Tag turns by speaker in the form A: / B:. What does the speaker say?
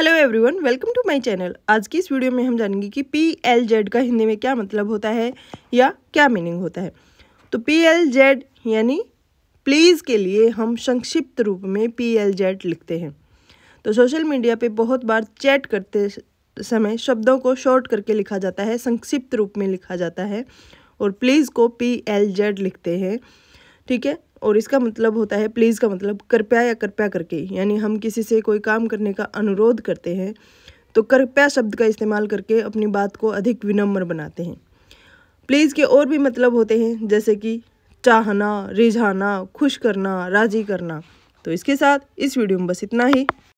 A: hello everyone welcome to my channel आज की इस वीडियो में हम जानेंगे कि पी एल जेड का हिंदी में क्या मतलब होता है या क्या मीनिंग होता है तो पी एल जेड यानी प्लीज़ के लिए हम संक्षिप्त रूप में पी एल जेड लिखते हैं तो सोशल मीडिया पे बहुत बार चैट करते समय शब्दों को शॉर्ट करके लिखा जाता है संक्षिप्त रूप में लिखा जाता है और प्लीज़ को पी एल जेड लिखते हैं ठीक है और इसका मतलब होता है प्लीज़ का मतलब कृपया या कृपया करके यानी हम किसी से कोई काम करने का अनुरोध करते हैं तो कृपया शब्द का इस्तेमाल करके अपनी बात को अधिक विनम्र बनाते हैं प्लीज़ के और भी मतलब होते हैं जैसे कि चाहना रिझाना खुश करना राजी करना तो इसके साथ इस वीडियो में बस इतना ही